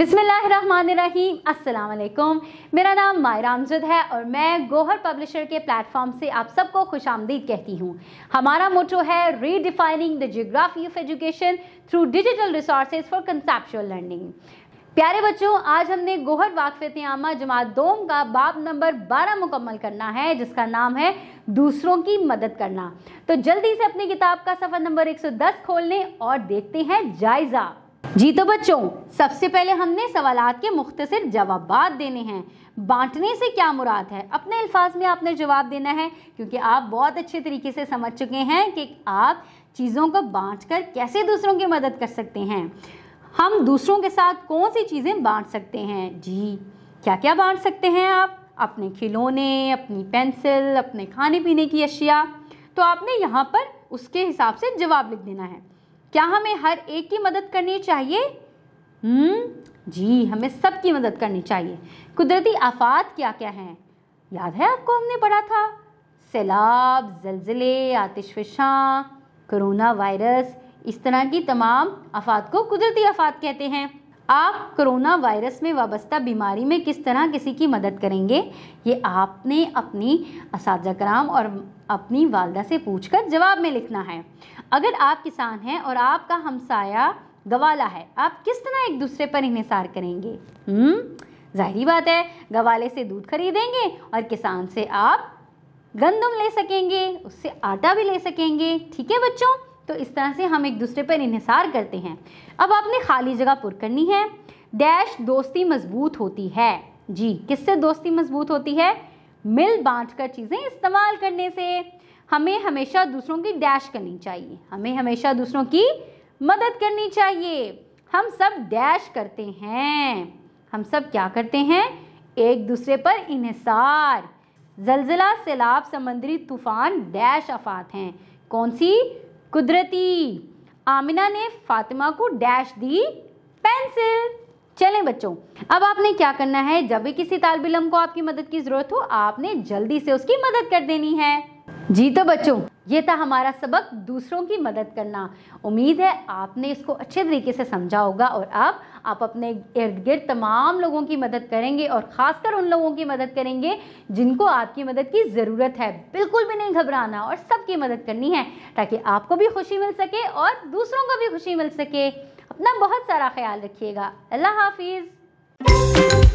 बिसमीम अल्लाम मेरा नाम मायरा अमजद है और मैं गोहर पब्लिशर के प्लेटफॉर्म से आप सबको खुश आमदीद कहती हूँ हमारा मोटो है redefining the geography of education through digital resources for conceptual learning प्यारे बच्चों आज हमने गोहर वाकफत आमा जमात दोम का बाब नंबर 12 मुकम्मल करना है जिसका नाम है दूसरों की मदद करना तो जल्दी से अपनी किताब का सफ़र नंबर 110 खोल लें और देखते हैं जायज़ा जी तो बच्चों सबसे पहले हमने सवाल के मुख्तर जवाब देने हैं बांटने से क्या मुराद है अपने अल्फाज में आपने जवाब देना है क्योंकि आप बहुत अच्छे तरीके से समझ चुके हैं कि आप चीज़ों को बांट कर कैसे दूसरों की मदद कर सकते हैं हम दूसरों के साथ कौन सी चीज़ें बांट सकते हैं जी क्या क्या बांट सकते हैं आप अपने खिलौने अपनी पेंसिल अपने खाने पीने की अशिया तो आपने यहाँ पर उसके हिसाब से जवाब लिख देना है क्या हमें हर एक की मदद करनी चाहिए हम्म जी हमें सबकी मदद करनी चाहिए कुदरती आफात क्या क्या हैं याद है आपको हमने पढ़ा था सैलाब जलजिले आतिशफशां कोरोना वायरस इस तरह की तमाम आफात को कुदरती आफात कहते हैं आप कोरोना वायरस में वाबस्ता बीमारी में किस तरह किसी की मदद करेंगे ये आपने अपनी इस कराम और अपनी वालदा से पूछकर जवाब में लिखना है अगर आप किसान हैं और आपका हमसाया गवाला है आप किस तरह एक दूसरे पर इन्हसार करेंगे हम्म, जाहरी बात है गवाले से दूध खरीदेंगे और किसान से आप गंदम ले सकेंगे उससे आटा भी ले सकेंगे ठीक है बच्चों तो इस तरह से हम एक दूसरे पर इहसार करते हैं अब आपने खाली जगह पुर करनी है डैश दोस्ती मजबूत होती है जी किससे दोस्ती मजबूत होती है मिल बांट कर चीज़ें इस्तेमाल करने से हमें हमेशा दूसरों की डैश करनी चाहिए हमें हमेशा दूसरों की मदद करनी चाहिए हम सब डैश करते हैं हम सब क्या करते हैं एक दूसरे पर इहसार जलजिला सैलाब समंदरी तूफान डैश आफात हैं कौन सी कुदरती आमिना ने फातिमा को डैश दी पेंसिल चलें बच्चों अब आपने क्या करना है जब भी किसी तालबिलम को आपकी मदद की ज़रूरत हो आपने जल्दी से उसकी मदद कर देनी है जी तो बच्चों ये था हमारा सबक दूसरों की मदद करना उम्मीद है आपने इसको अच्छे तरीके से समझा होगा और अब आप अपने इर्द गिर्द तमाम लोगों की मदद करेंगे और ख़ासकर उन लोगों की मदद करेंगे जिनको आपकी मदद की ज़रूरत है बिल्कुल भी नहीं घबराना और सबकी मदद करनी है ताकि आपको भी खुशी मिल सके और दूसरों को भी खुशी मिल सके अपना बहुत सारा ख्याल रखिएगा अल्लाह हाफिज़